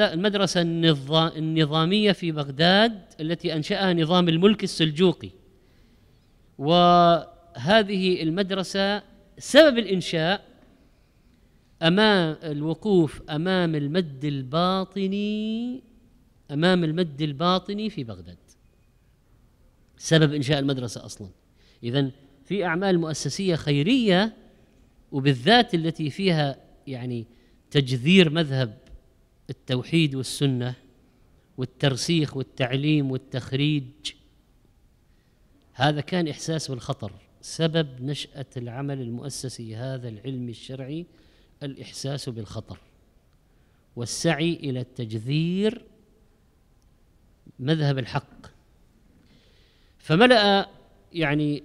المدرسة النظامية في بغداد التي أنشأها نظام الملك السلجوقي وهذه المدرسة سبب الإنشاء أمام الوقوف أمام المد الباطني أمام المد الباطني في بغداد سبب إنشاء المدرسة أصلا إذا في أعمال مؤسسية خيرية وبالذات التي فيها يعني تجذير مذهب التوحيد والسنة والترسيخ والتعليم والتخريج هذا كان إحساس بالخطر سبب نشأة العمل المؤسسي هذا العلم الشرعي الإحساس بالخطر والسعي إلى التجذير مذهب الحق فملأ يعني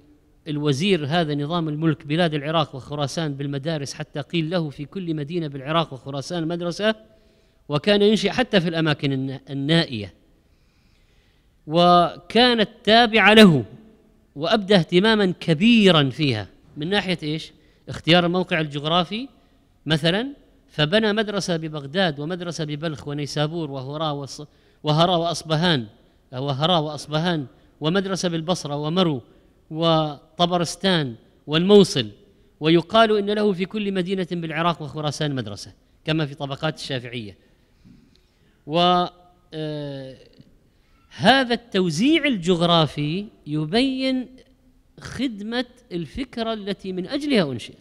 الوزير هذا نظام الملك بلاد العراق وخراسان بالمدارس حتى قيل له في كل مدينة بالعراق وخراسان مدرسة وكان ينشئ حتى في الأماكن النائية وكانت تابعة له وأبدى اهتماما كبيرا فيها من ناحية إيش؟ اختيار الموقع الجغرافي مثلا فبنى مدرسة ببغداد ومدرسة ببلخ ونيسابور وهراء وهراء وأصبهان وهراء وأصبهان ومدرسة بالبصرة ومرو وطبرستان والموصل ويقال إن له في كل مدينة بالعراق وخراسان مدرسة كما في طبقات الشافعية وهذا آه، التوزيع الجغرافي يبين خدمة الفكرة التي من أجلها أنشئت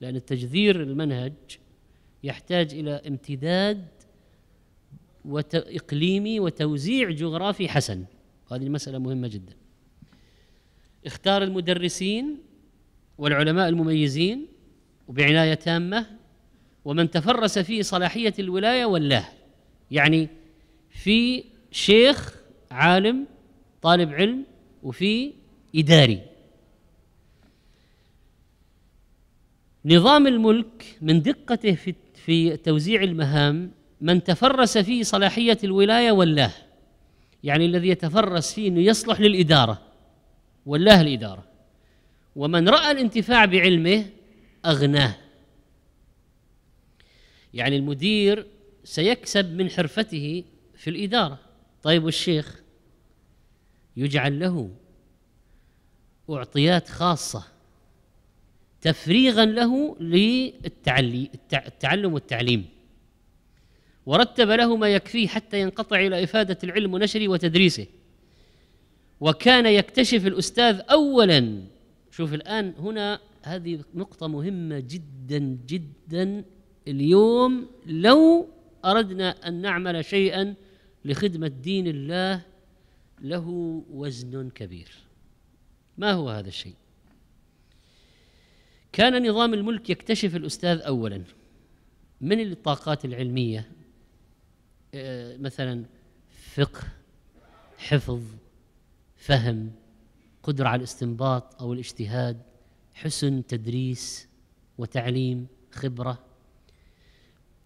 لأن التجذير المنهج يحتاج إلى امتداد إقليمي وتوزيع جغرافي حسن هذه المسألة مهمة جدا اختار المدرسين والعلماء المميزين وبعناية تامة ومن تفرس فيه صلاحية الولاية والله يعني في شيخ عالم طالب علم وفي اداري نظام الملك من دقته في في توزيع المهام من تفرس فيه صلاحيه الولايه ولاه يعني الذي يتفرس فيه انه يصلح للاداره ولاه الاداره ومن راى الانتفاع بعلمه اغناه يعني المدير سيكسب من حرفته في الإدارة طيب والشيخ يجعل له أعطيات خاصة تفريغا له للتعلم والتعليم ورتب له ما يكفيه حتى ينقطع إلى إفادة العلم ونشره وتدريسه وكان يكتشف الأستاذ أولا شوف الآن هنا هذه نقطة مهمة جدا جدا اليوم لو اردنا ان نعمل شيئا لخدمه دين الله له وزن كبير ما هو هذا الشيء كان نظام الملك يكتشف الاستاذ اولا من الطاقات العلميه آه، مثلا فقه حفظ فهم قدره على الاستنباط او الاجتهاد حسن تدريس وتعليم خبره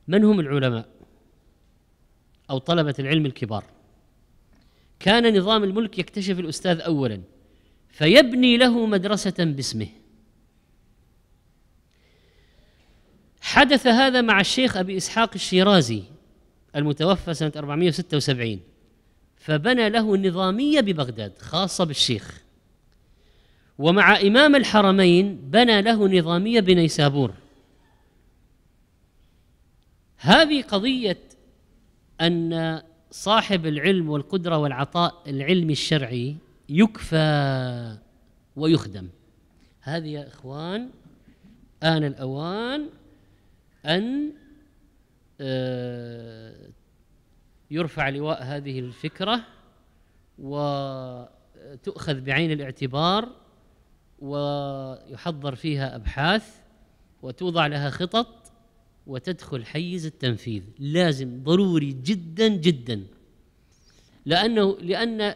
من هم العلماء أو طلبة العلم الكبار كان نظام الملك يكتشف الأستاذ أولا فيبني له مدرسة باسمه حدث هذا مع الشيخ أبي إسحاق الشيرازي المتوفى سنة 476 فبنى له نظامية ببغداد خاصة بالشيخ ومع إمام الحرمين بنى له نظامية بنيسابور هذه قضية ان صاحب العلم والقدره والعطاء العلمي الشرعي يكفى ويخدم هذه يا اخوان ان الاوان ان آه، يرفع لواء هذه الفكره وتؤخذ بعين الاعتبار ويحضر فيها ابحاث وتوضع لها خطط وتدخل حيز التنفيذ لازم ضروري جدا جدا لأنه لأن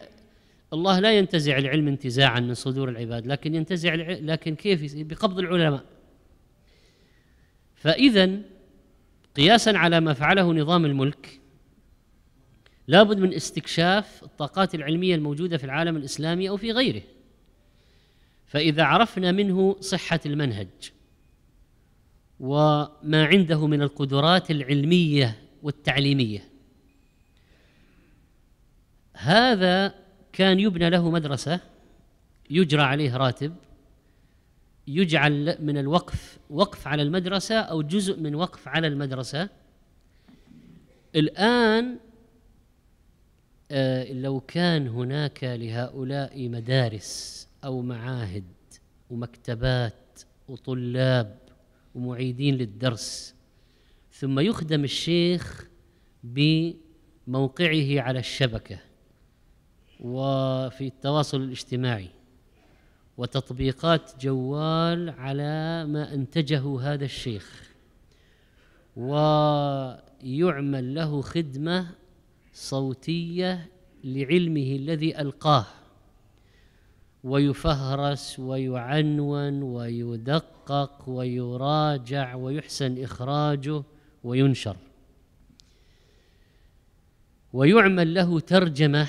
الله لا ينتزع العلم انتزاعا من صدور العباد لكن ينتزع لكن كيف بقبض العلماء فإذا قياسا على ما فعله نظام الملك لابد من استكشاف الطاقات العلمية الموجودة في العالم الإسلامي أو في غيره فإذا عرفنا منه صحة المنهج وما عنده من القدرات العلميه والتعليميه هذا كان يبنى له مدرسه يجرى عليه راتب يجعل من الوقف وقف على المدرسه او جزء من وقف على المدرسه الان آه، لو كان هناك لهؤلاء مدارس او معاهد ومكتبات وطلاب ومعيدين للدرس ثم يخدم الشيخ بموقعه على الشبكة وفي التواصل الاجتماعي وتطبيقات جوال على ما أنتجه هذا الشيخ ويعمل له خدمة صوتية لعلمه الذي ألقاه ويفهرس ويعنون ويدقق ويراجع ويحسن إخراجه وينشر ويعمل له ترجمة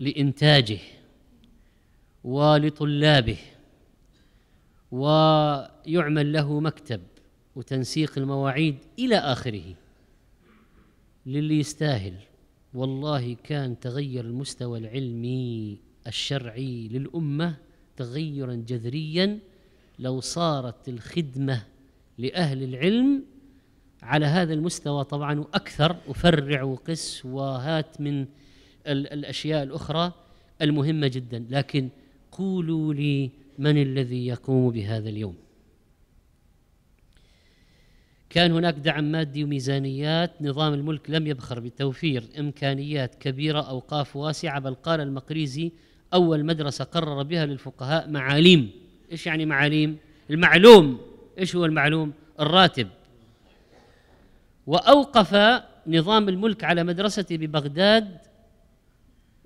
لإنتاجه ولطلابه ويعمل له مكتب وتنسيق المواعيد إلى آخره للي يستاهل والله كان تغير المستوى العلمي الشرعي للأمة تغيرا جذريا لو صارت الخدمة لأهل العلم على هذا المستوى طبعا وأكثر وفرع وقس وهات من الأشياء الأخرى المهمة جدا لكن قولوا لي من الذي يقوم بهذا اليوم كان هناك دعم مادي وميزانيات نظام الملك لم يبخر بتوفير إمكانيات كبيرة أوقاف واسعة بل قال المقريزي أول مدرسة قرر بها للفقهاء معاليم إيش يعني معاليم؟ المعلوم إيش هو المعلوم؟ الراتب وأوقف نظام الملك على مدرسته ببغداد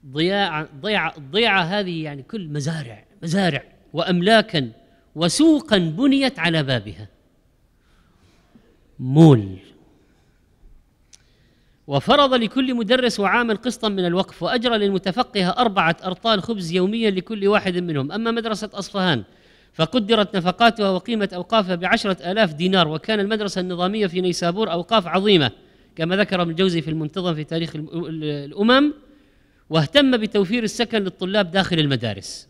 ضياع ضيعة الضيعة هذه يعني كل مزارع مزارع وأملاكا وسوقا بنيت على بابها مول وفرض لكل مدرس وعامل قسطا من الوقف وأجرى للمتفقه أربعة أرطال خبز يوميا لكل واحد منهم أما مدرسة أصفهان فقدرت نفقاتها وقيمة أوقافها بعشرة آلاف دينار وكان المدرسة النظامية في نيسابور أوقاف عظيمة كما ذكر ابن الجوزي في المنتظم في تاريخ الأمم واهتم بتوفير السكن للطلاب داخل المدارس